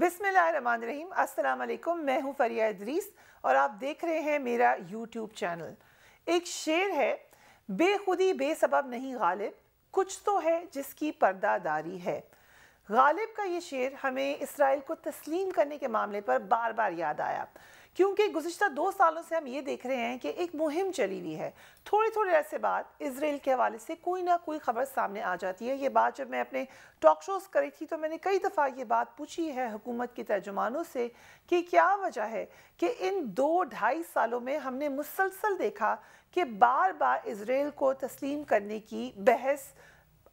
अस्सलाम असलकुम मैं हूँ फरिया इदरीस और आप देख रहे हैं मेरा यूट्यूब चैनल एक शेर है बेखुदी बेसबब नहीं गालिब कुछ तो है जिसकी पर्दादारी है गालिब का ये शेर हमें इसराइल को तस्लीम करने के मामले पर बार बार याद आया क्योंकि गुजशत दो सालों से हम ये देख रहे हैं कि एक मुहिम चली हुई है थोड़ी थोड़े ऐसे बाद इसराइल के हवाले से कोई ना कोई खबर सामने आ जाती है ये बात जब मैं अपने टॉक शोज़ करी थी तो मैंने कई दफ़ा ये बात पूछी है हुकूमत के तर्जुमानों से कि क्या वजह है कि इन दो ढाई सालों में हमने मुसलसल देखा कि बार बार इसराइल को तस्लीम करने की बहस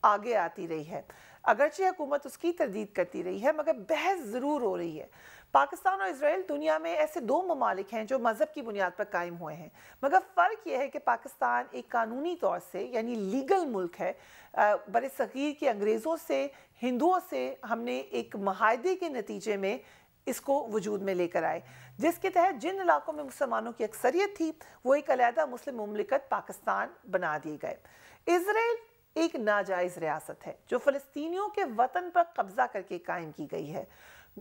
आगे आती रही है अगरचे हुकूमत उसकी तरदीद करती रही है मगर बहस ज़रूर हो रही है पाकिस्तान और इसराइल दुनिया में ऐसे दो ममालिक हैं जो मज़हब की बुनियाद पर कायम हुए हैं मगर फ़र्क यह है कि पाकिस्तान एक कानूनी तौर से यानी लीगल मुल्क है बर सग़ीर के अंग्रेज़ों से हिंदुओं से हमने एक माहदे के नतीजे में इसको वजूद में लेकर आए जिसके तहत जिन इलाकों में मुसलमानों की अक्सरियत थी वो एक अलहदा मुस्लिम ममलिकत पाकिस्तान बना दिए गए इसराइल एक नाजायज़ रियासत है जो फ़लस्तियों के वतन पर कब्ज़ा करके कायम की गई है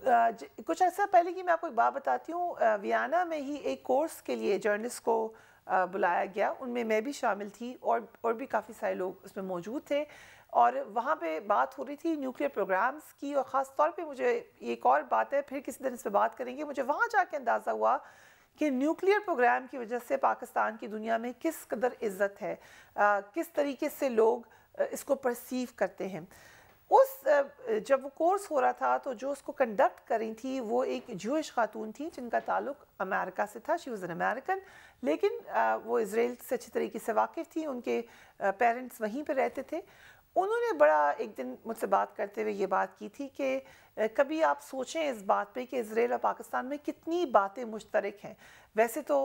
कुछ अर्सा पहले की मैं आपको एक बात बताती हूँ वियाना में ही एक कोर्स के लिए जर्नलिस्ट को बुलाया गया उनमें मैं भी शामिल थी और और भी काफ़ी सारे लोग उसमें मौजूद थे और वहाँ पे बात हो रही थी न्यूक्लियर प्रोग्राम्स की और ख़ास तौर पे मुझे एक और बात है फिर किसी दिन इस पर बात करेंगे मुझे वहाँ जा अंदाज़ा हुआ कि न्यूक्लियर प्रोग्राम की वजह से पाकिस्तान की दुनिया में किस कदर इज़्ज़त है आ, किस तरीके से लोग इसको परसीव करते हैं उस जब वो कोर्स हो रहा था तो जो उसको कंडक्ट करी थी वो एक जूश खातून थी जिनका ताल्लुक अमेरिका से था शी वॉज़ एन अमेरिकन लेकिन वो इसराइल से अच्छी तरीके से वाकिफ़ थी उनके पेरेंट्स वहीं पर रहते थे उन्होंने बड़ा एक दिन मुझसे बात करते हुए ये बात की थी कि कभी आप सोचें इस बात पे कि इसराइल और पाकिस्तान में कितनी बातें मुश्तरक हैं वैसे तो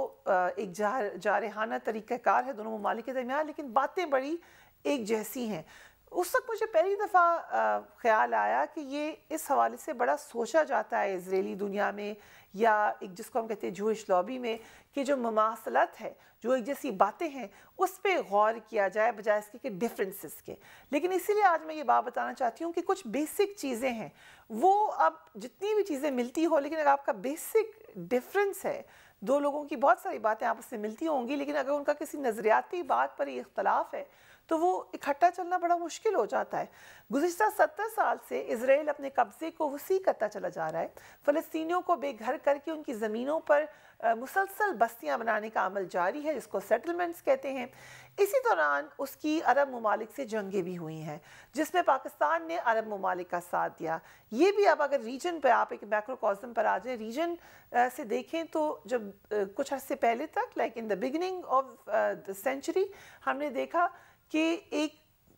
एक जार जारहाना तरीक़ाकार है दोनों ममालिक के दरमियान लेकिन बातें बड़ी एक जैसी हैं उस वक्त मुझे पहली दफ़ा ख्याल आया कि ये इस हवाले से बड़ा सोचा जाता है इसराइली दुनिया में या एक जिसको हम कहते हैं जूश लॉबी में कि जो ममासलत है जो एक जैसी बातें हैं उस पर गौर किया जाए बजाय इसके कि डिफरेंसेस के लेकिन इसीलिए आज मैं ये बात बताना चाहती हूँ कि कुछ बेसिक चीज़ें हैं वो अब जितनी भी चीज़ें मिलती हो लेकिन अगर आपका बेसिक डिफरेंस है दो लोगों की बहुत सारी बातें आपस में मिलती होंगी लेकिन अगर उनका किसी नज़रियाती बात पर ही इख्तलाफ है तो वो इकट्ठा चलना बड़ा मुश्किल हो जाता है गुजशत सत्तर साल से इसराइल अपने कब्ज़े को वसी करता चला जा रहा है फ़लस्तियों को बेघर करके उनकी ज़मीनों पर मुसलसल बस्तियाँ बनाने का अमल जारी है जिसको सेटलमेंट्स कहते हैं इसी दौरान उसकी अरब ममालिक से जंगें भी हुई हैं जिसमें पाकिस्तान ने अरब ममालिक का साथ दिया ये भी अब अगर रीजन पर आप एक मैक्रोकॉजम पर आ जाए रीजन से देखें तो जब कुछ अर्से पहले तक like in the beginning of the century हमने देखा कि एक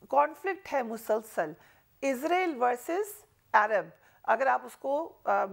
कॉन्फ्लिक्ट है मुसलसल इसराइल वर्सेस अरब अगर आप उसको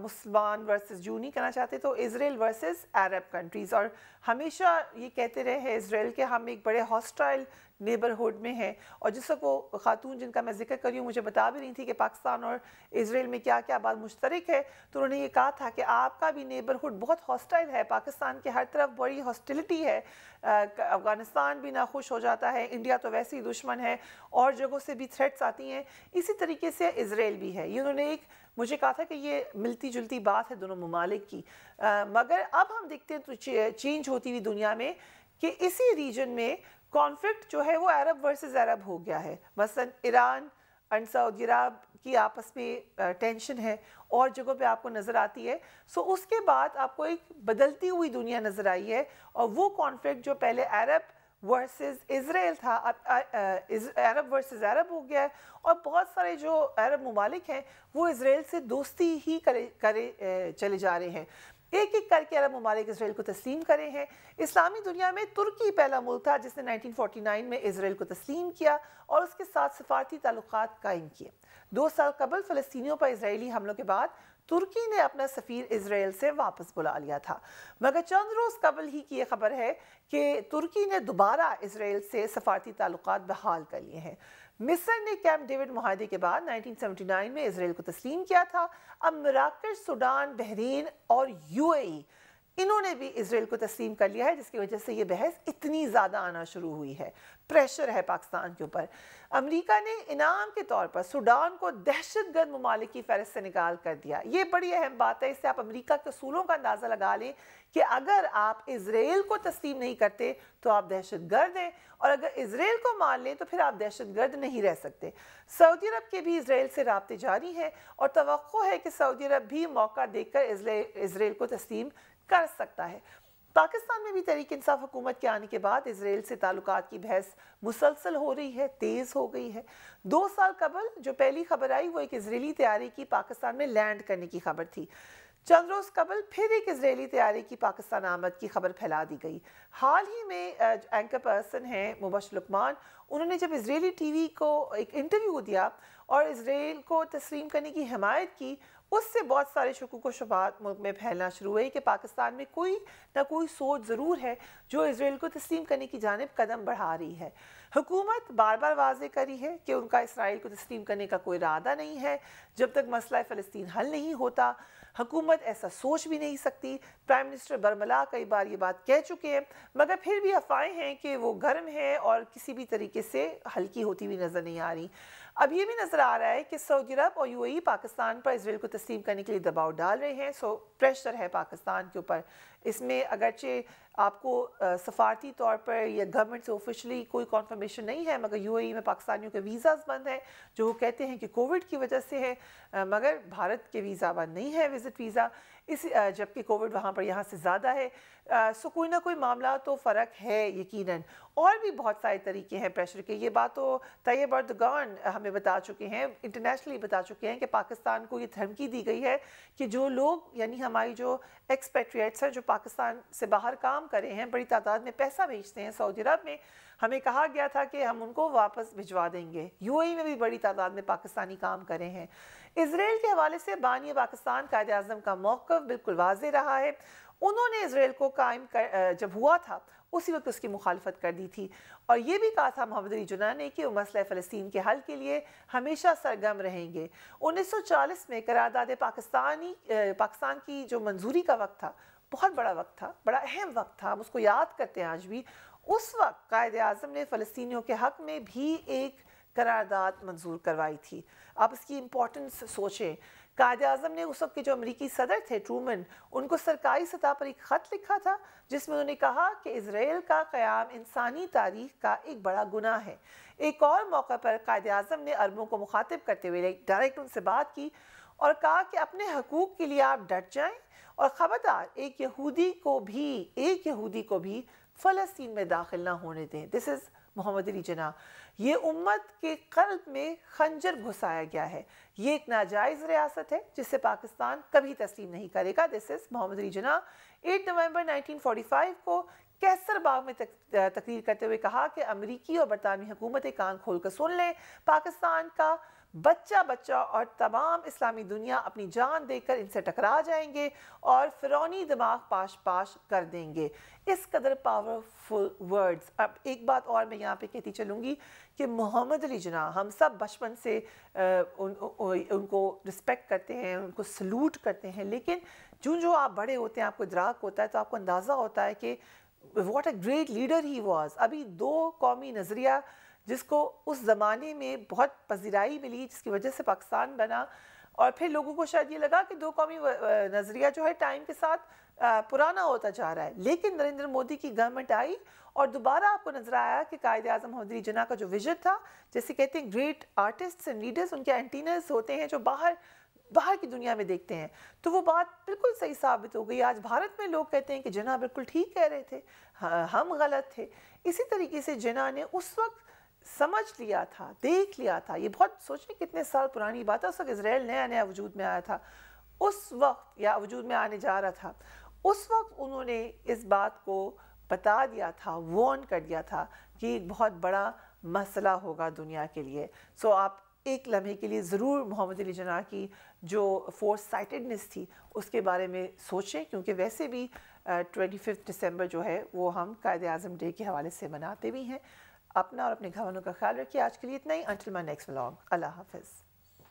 मुसलमान वर्सेस जूनी कहना चाहते तो इसराइल वर्सेस अरब कंट्रीज़ और हमेशा ये कहते रहे हैं इसराइल के हम एक बड़े हॉस्टाइल नेबरहुड में है और जिस वक्त वो खातून जिनका मैं जिक्र करी हूँ मुझे बता भी रही थी कि पाकिस्तान और इसराइल में क्या क्या बात मुश्तरक है तो उन्होंने ये कहा था कि आपका भी नेबरहुड बहुत हॉस्टाइल है पाकिस्तान के हर तरफ बड़ी हॉस्टिलिटी है अफ़गानिस्तान भी ना ख़ुश हो जाता है इंडिया तो वैसे ही दुश्मन है और जगहों से भी थ्रेट्स आती हैं इसी तरीके से इसराइल भी है ये उन्होंने एक मुझे कहा था कि ये मिलती जुलती बात है दोनों ममालिक की आ, मगर अब हम देखते हैं तो चेंज होती हुई दुनिया में कि इसी रीजन में कॉन्फ्लिक्ट जो है वो अरब वर्सेस अरब हो गया है मसलन ईरान एंड सऊदी अरब की आपस में टेंशन है और जगहों पे आपको नज़र आती है सो so, उसके बाद आपको एक बदलती हुई दुनिया नज़र आई है और वो कॉन्फ्लिक्ट जो पहले अरब वर्सेस इसराइल था अब अरब वर्सेस अरब हो गया है और बहुत सारे जो अरब ममालिक हैं वो इसराइल से दोस्ती ही करे करे चले जा रहे हैं एक एक करके अरब ममालिक इसराइल को तस्लीम करे हैं इस्लामी दुनिया में तुर्की पहला मुल्क था जिसने 1949 में इसराइल को तस्लीम किया और उसके साथ सफारती ताल्लुक कायम किए दो साल कबल फ़लस्तियों पर इसराइली हमलों के बाद तुर्की ने अपना सफ़ीर इसराइल से वापस बुला लिया था मगर चंद रोज़ कबल ही की यह खबर है कि तुर्की ने दोबारा इसराइल से सफारती ताल्लुक बहाल कर लिए हैं मिस्र ने कैंप डेविड माहदे के बाद 1979 में इसराइल को तस्लीम किया था अब मराकश सूडान बहरीन और यूएई इन्होंने भी इसराइल को तस्लीम कर लिया है जिसकी वजह से ये बहस इतनी ज़्यादा आना शुरू हुई है प्रेशर है पाकिस्तान के ऊपर अमेरिका ने इनाम के तौर पर सूडान को दहशत गर्द ममालिक की से निकाल कर दिया ये बड़ी अहम बात है इससे आप अमेरिका के असूलों का अंदाज़ा लगा लें कि अगर आप इसराइल को तस्लीम नहीं करते तो आप दहशत गर्द हैं और अगर इसराइल को मार लें तो फिर आप दहशत गर्द नहीं रह सकते सऊदी अरब के भी इसराइल से रबते जारी हैं और तो है कि सऊदी अरब भी मौका देकर इसराइल को तस्लीम कर सकता है पाकिस्तान में भी तरीक इंसाफ हुकूमत के आने के बाद इसराइल से ताल्लुक की बहस मुसलसल हो रही है तेज़ हो गई है दो साल कबल जो पहली खबर आई वो एक इसराइली तैयारी की पाकिस्तान में लैंड करने की खबर थी चंद रोज़ कबल फिर एक इसराइली तैयारी की पाकिस्तान आमद की खबर फैला दी गई हाल ही में एंकर पर्सन हैं मुबश लुकमान उन्होंने जब इसराइली टीवी को एक इंटरव्यू दिया और इसराइल को तस्लीम करने की हमायत की उससे बहुत सारे शकूक शुबात मुल्क में फैलना शुरू हुई कि पाकिस्तान में कोई ना कोई सोच ज़रूर है जो इसराइल को तस्लीम करने की जानब कदम बढ़ा रही है हुकूमत बार बार वाजे करी है कि उनका इसराइल को तस्लीम करने का कोई इरादा नहीं है जब तक मसला फ़लस्तीन हल नहीं होता हुकूमत ऐसा सोच भी नहीं सकती प्राइम मिनिस्टर बर्मला कई बार ये बात कह चुके हैं मगर फिर भी अफवाहें हैं कि वो गर्म है और किसी भी तरीके से हल्की होती हुई नज़र नहीं आ रही अब ये भी नज़र आ रहा है कि सऊदी अरब और यूएई पाकिस्तान पर इसराइल को तस्लीम करने के लिए दबाव डाल रहे हैं सो प्रेशर है पाकिस्तान के ऊपर इसमें अगरचे आपको सफारती तौर पर या गवर्नमेंट से ऑफिशली कोई कॉन्फर्मेशन नहीं है मगर यूएई e में पाकिस्तानियों के वीज़ाज़ बंद हैं जो वो कहते हैं कि कोविड की वजह से है मगर भारत के वीज़ा बंद नहीं है विज़िट वीज़ा इस जबकि कोविड वहाँ पर यहाँ से ज़्यादा है सो कोई ना कोई मामला तो फ़र्क है यकीनन और भी बहुत सारे तरीके हैं प्रेशर के ये बात तो तैयब अर्दगान हमें बता चुके हैं इंटरनेशनली बता चुके हैं कि पाकिस्तान को ये धमकी दी गई है कि जो लोग यानी हमारी जो एक्सपेट्रिएट्स हैं जो पाकिस्तान से बाहर काम कर रहे हैं बड़ी तादाद में पैसा भेजते हैं सऊदी अरब में हमें कहा गया था कि हम उनको वापस भिजवा देंगे यूएई में भी बड़ी तादाद में पाकिस्तानी काम करे हैं इसराइल के हवाले से बानी पाकिस्तान कायद अजम का मौक़ बिल्कुल वाज रहा है उन्होंने इसराइल को कायम कर जब हुआ था उसी वक्त उसकी मुखालफत कर दी थी और ये भी कहा था मोहम्मद अली जुना ने कि वो मसला फ़लस्तीन के हल के लिए हमेशा सरगम रहेंगे 1940 में करारदाद पाकिस्तानी पाकिस्तान की जो मंजूरी का वक्त था बहुत बड़ा वक्त था बड़ा अहम वक्त था हम उसको याद करते हैं आज भी उस वक्त कायद अजम ने फ़लस्तियों के हक़ में भी एक करारदाद मंजूर करवाई थी आप इसकी इम्पोर्टेंस सोचें कायद अजम ने उस वक्त के जो अमरीकी सदर थे ट्रूमन उनको सरकारी सतह पर एक ख़त लिखा था जिसमें उन्होंने कहा कि इसराइल का क़्याम इंसानी तारीख का एक बड़ा गुना है एक और मौके पर कायद अजम ने अरबों को मुखातिब करते हुए डायरेक्ट उनसे बात की और कहा कि अपने हकूक़ के लिए आप डट जाएँ और ख़बरदार एक यहूदी को भी एक यहूदी को भी फ़लस्तीन में दाखिल ना होने दें दिस इज़ मोहम्मद अली जना ये उम्मत के कल्ब में खंजर घुसाया गया है ये एक नाजायज़ रियासत है जिससे पाकिस्तान कभी तस्लीम नहीं करेगा दिस इज़ मोहम्मद अली जना 8 नवंबर 1945 को कैसर बाग में तक, तकरीर करते हुए कहा कि अमरीकी और बरतानवी हुकूमतें कान खोल कर सुन लें पाकिस्तान का बच्चा बच्चा और तमाम इस्लामी दुनिया अपनी जान देकर इनसे टकरा जाएंगे और फिरौनी दिमाग पाश पाश कर देंगे इस कदर पावरफुल वर्ड्स अब एक बात और मैं यहाँ पे कहती चलूँगी कि मोहम्मद अली जना हम सब बचपन से उन, उन, उनको रिस्पेक्ट करते हैं उनको सलूट करते हैं लेकिन जो जो आप बड़े होते हैं आपको इदराक होता है तो आपको अंदाज़ा होता है कि what a great leader he was अभी दो कौमी नज़रिया जिसको उस ज़माने में बहुत पजीराई मिली जिसकी वजह से पाकिस्तान बना और फिर लोगों को शायद ये लगा कि दो कौमी नज़रिया जो है टाइम के साथ पुराना होता जा रहा है लेकिन नरेंद्र मोदी की गवर्नमेंट आई और दोबारा आपको नजर आया कि कायद अजम हदरी जना का जो विजन था जैसे कहते हैं ग्रेट आर्टिस्ट्स एंड लीडर्स उनके एंटीनर्स होते हैं जो बाहर बाहर की दुनिया में देखते हैं तो वो बात बिल्कुल सही साबित हो गई आज भारत में लोग कहते हैं कि जना बिल्कुल ठीक कह रहे थे हम गलत थे इसी तरीके से जना ने उस वक्त समझ लिया था देख लिया था ये बहुत सोचें कितने साल पुरानी बात है उस वक्त इसराइल नया नया वजूद में आया था उस वक्त या वजूद में आने जा रहा था उस वक्त उन्होंने इस बात को बता दिया था वॉर्न कर दिया था कि एक बहुत बड़ा मसला होगा दुनिया के लिए सो आप एक लम्हे के लिए ज़रूर मोहम्मद अली जना की जो फोर साइटेडनेस थी उसके बारे में सोचें क्योंकि वैसे भी ट्वेंटी फिफ्थ दिसंबर जो है वो हम कायद अजम डे के हवाले से मनाते भी हैं अपना और अपने घरों का ख्याल रखिए आज के लिए इतना ही अंटिल माई नेक्स्ट व्लॉग अल्लाह हाफिज़